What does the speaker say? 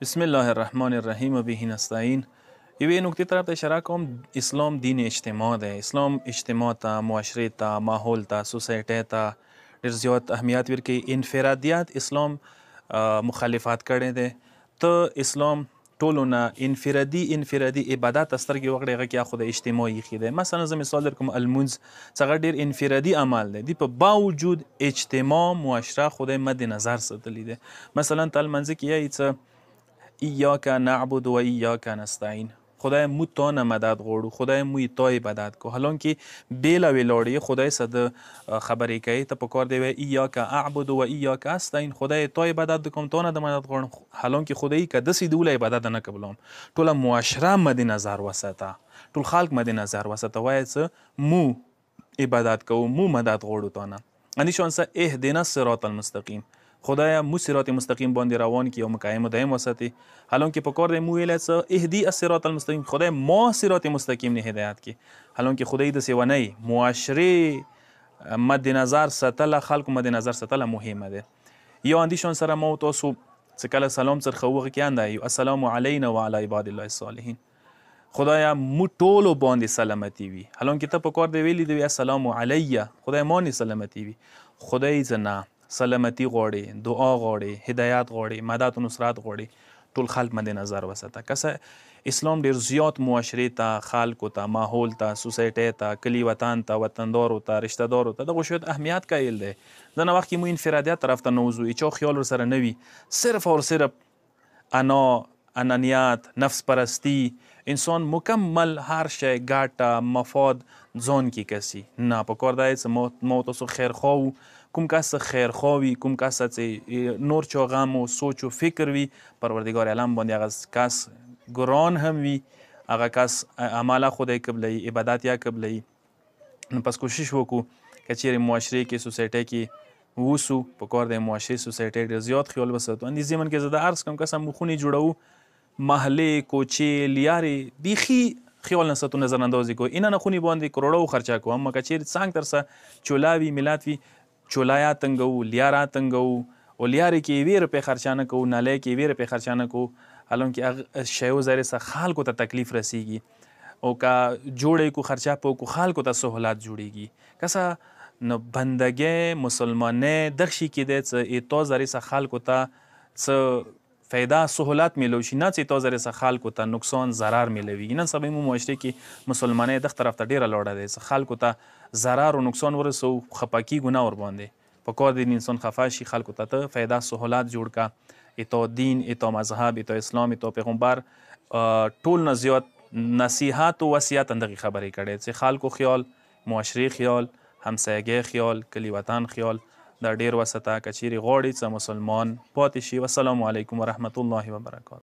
بسم الله الرحمن الرحیم و به نستعین یوې نقطې طرف ته اشاره کوم اسلام دین اجتماع دی اسلام اجتماع ته معاشره ته ماحول ته سوسایټي ته ډېر زیات اهمیت ورکوي انفرادیات اسلام مخالفات کړي دي ته اسلام ټولونه انفرادي انفرادي عبادت سترګې وګړي هغه کې خو د اجتماعي خې ده مثلا زه مثال درکوم المنز څنګه ډیر انفرادي عمل دی په باوجود اجتماع معاشره خدای مد نظر ساتلی دي مثلا تل منځ کې یی څه ایاک نعبد و ایاک نستعین خدای مو تا نه مدد غواړو خدای مو تای بدد کو حالانکه بیل او لاړې خدای صد خبرې کوي ته په کار دی وی ایاک اعبد و ایاک استاین خدای تای بدد کوم تا نه د مدد غواړم حالانکه خدای که د سې دولې بدد نه قبولم ټول معاشره مد نظر وسطه ټول خلق مد نظر وسطه وای څه مو عبادت کوو مو مدد غواړو تا نه انشان سه اهدنا الصراط المستقیم خدایا مو صراط مستقیم باندې روان کی او مقایم دائم وساتي حالانکه په کور د مو ویل څه اهدی الصراط المستقیم خدای ما صراط مستقیم نه هدایت کی حالانکه خدای د سیو نه معاشره مد نظر ساتل خلق مد نظر ساتل مهمه ده یو اندیشون سره مو تاسو څه کله سلام سره خوغه کیاندا یو السلام علینا وعلی عباد الله الصالحین خدایا مو ټولو باندې سلامتی وي حالانکه ته په کور دی ویلی دی السلام علیه خدای مو نه سلامتی وي خدای زنا سلامتی غواړي دعا غواړي هدایت غواړي مدد او نصرت غواړي ټول خلک باندې نظر وساته کسه اسلام ډیر زیات معاشري ته خلکو ته ماحول ته سوسایټي ته کلی وطن ته وطندار ته رشتہ دار ته د غوښت اهمیت کایل دی دا نه وخت کې مو انفرادیت طرف ته نوځو چې خیال سره نوي صرف او صرف انا انانیت نفس پرستی انسان مکمل هر شی ګټه مفاد ځان کې کسي نه په کار دی چې مو تاسو خیر خو کوم کس خیرخواوي کوم کس چې نور چا غم او سوچ او فکر وي پروردگار علم باندې هغه کس ګران هم وي هغه کس اعمال خدای قبلې عبادت یا قبلې نو پس کوشش وکړو کچېر معاشره کې سوسایټي کې ووسو په کار د معاشري سوسایټي ډېر زیات خیال وساتو اندې زمن کې زده ارز کم کسم مخونی جوړو محله کوچې لیارې بیخي خیال نساتو نظر اندازي کو اینا نه خونی باندې کروڑو خرچه کو اما کچیر څنګه ترسه چولاوی ملاتوی چولایا تنگو لیارا تنگو او لیارې کې ویره په خرچانه کو نالې کې ویره په خرچانه کو حالانکه هغه شیو زره څخه خلکو ته تکلیف رسیږي او کا جوړې کو خرچا په کو خلکو ته سہولات جوړيږي کسا نو بندګې مسلمانې دغشي کې د څه ایتو زره څخه خلکو ته څه فایده سهولت میلو شي نه چې تو زر سه خلکو ته نقصان zarar میلوي نن سبا مو معاشره کې مسلمانې د طرف ته ډیره لوړه ده سه خلکو ته zarar او نقصان ورسو خپاکی ګناه ور باندې په کور دین انسان خفا شي خلکو ته ته فایده سهولت جوړ کا ایتو دین ایتو مذهب ایتو اسلام ایتو پیغمبر ټول نه زیات نصيحت او وصیت اندغه خبرې کړي چې خلکو خیال معاشري خیال همسایګي خیال کلی وطن خیال دا ډیر وسطه کچيري غوړي چې مسلمان پاتې شي والسلام علیکم ورحمت الله وبرکاته